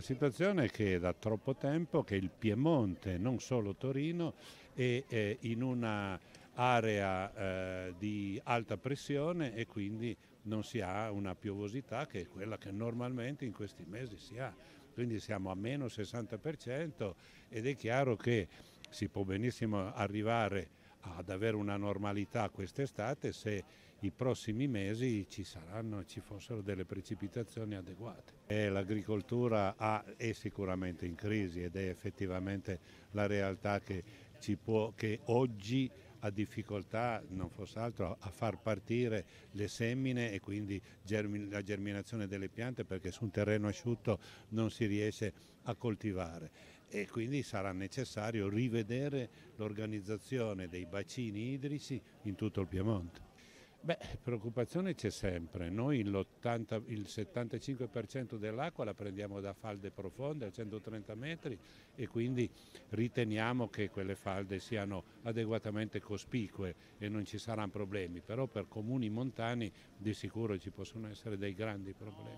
La situazione è che da troppo tempo che il Piemonte, non solo Torino, è, eh, in un'area eh, di alta pressione e quindi non si ha una piovosità che è quella che normalmente in questi mesi si ha. Quindi siamo a meno 60% ed è chiaro che si può benissimo arrivare ad avere una normalità quest'estate se i prossimi mesi ci saranno ci fossero delle precipitazioni adeguate. l'agricoltura è sicuramente in crisi ed è effettivamente la realtà che, può, che oggi ha difficoltà, non fosse altro, a far partire le semine e quindi germi, la germinazione delle piante perché su un terreno asciutto non si riesce a coltivare e quindi sarà necessario rivedere l'organizzazione dei bacini idrici in tutto il Piemonte. Beh, preoccupazione c'è sempre, noi il 75% dell'acqua la prendiamo da falde profonde a 130 metri e quindi riteniamo che quelle falde siano adeguatamente cospicue e non ci saranno problemi, però per comuni montani di sicuro ci possono essere dei grandi problemi.